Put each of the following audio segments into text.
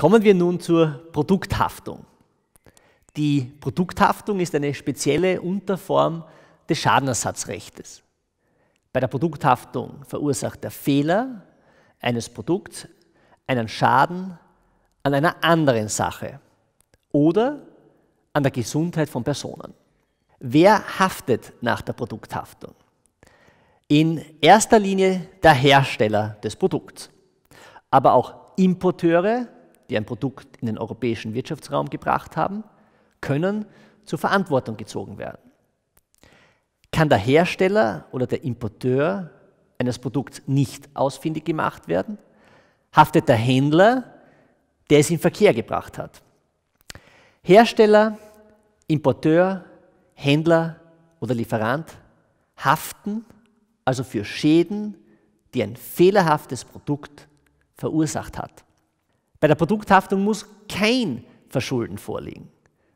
Kommen wir nun zur Produkthaftung. Die Produkthaftung ist eine spezielle Unterform des Schadenersatzrechts. Bei der Produkthaftung verursacht der Fehler eines Produkts einen Schaden an einer anderen Sache oder an der Gesundheit von Personen. Wer haftet nach der Produkthaftung? In erster Linie der Hersteller des Produkts, aber auch Importeure die ein Produkt in den europäischen Wirtschaftsraum gebracht haben, können zur Verantwortung gezogen werden. Kann der Hersteller oder der Importeur eines Produkts nicht ausfindig gemacht werden, haftet der Händler, der es in Verkehr gebracht hat. Hersteller, Importeur, Händler oder Lieferant haften also für Schäden, die ein fehlerhaftes Produkt verursacht hat. Bei der Produkthaftung muss kein Verschulden vorliegen.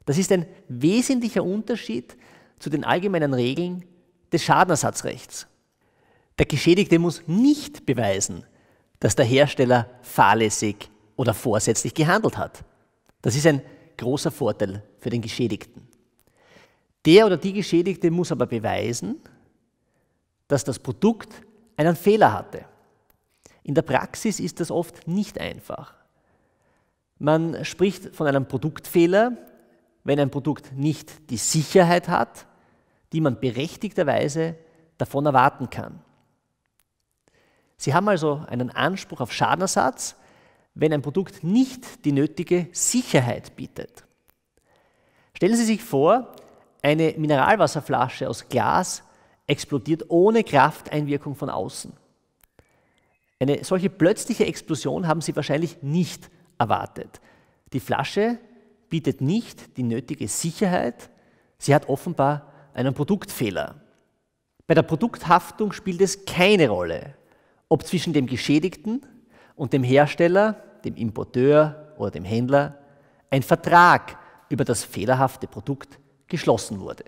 Das ist ein wesentlicher Unterschied zu den allgemeinen Regeln des Schadenersatzrechts. Der Geschädigte muss nicht beweisen, dass der Hersteller fahrlässig oder vorsätzlich gehandelt hat. Das ist ein großer Vorteil für den Geschädigten. Der oder die Geschädigte muss aber beweisen, dass das Produkt einen Fehler hatte. In der Praxis ist das oft nicht einfach. Man spricht von einem Produktfehler, wenn ein Produkt nicht die Sicherheit hat, die man berechtigterweise davon erwarten kann. Sie haben also einen Anspruch auf Schadenersatz, wenn ein Produkt nicht die nötige Sicherheit bietet. Stellen Sie sich vor, eine Mineralwasserflasche aus Glas explodiert ohne Krafteinwirkung von außen. Eine solche plötzliche Explosion haben Sie wahrscheinlich nicht erwartet. Die Flasche bietet nicht die nötige Sicherheit, sie hat offenbar einen Produktfehler. Bei der Produkthaftung spielt es keine Rolle, ob zwischen dem Geschädigten und dem Hersteller, dem Importeur oder dem Händler ein Vertrag über das fehlerhafte Produkt geschlossen wurde.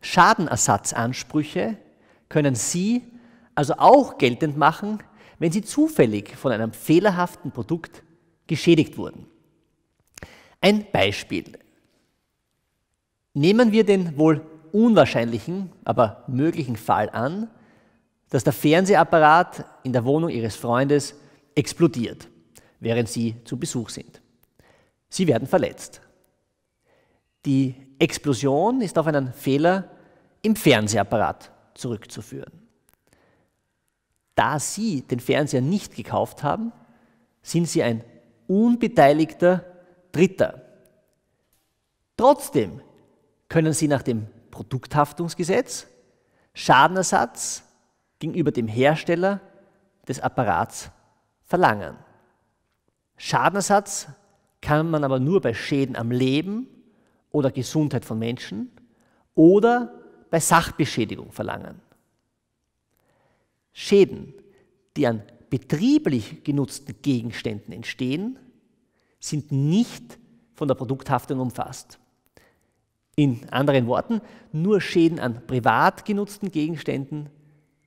Schadenersatzansprüche können Sie also auch geltend machen, wenn sie zufällig von einem fehlerhaften Produkt geschädigt wurden. Ein Beispiel. Nehmen wir den wohl unwahrscheinlichen, aber möglichen Fall an, dass der Fernsehapparat in der Wohnung ihres Freundes explodiert, während sie zu Besuch sind. Sie werden verletzt. Die Explosion ist auf einen Fehler im Fernsehapparat zurückzuführen. Da Sie den Fernseher nicht gekauft haben, sind Sie ein unbeteiligter Dritter. Trotzdem können Sie nach dem Produkthaftungsgesetz Schadenersatz gegenüber dem Hersteller des Apparats verlangen. Schadenersatz kann man aber nur bei Schäden am Leben oder Gesundheit von Menschen oder bei Sachbeschädigung verlangen. Schäden, die an betrieblich genutzten Gegenständen entstehen, sind nicht von der Produkthaftung umfasst. In anderen Worten, nur Schäden an privat genutzten Gegenständen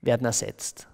werden ersetzt.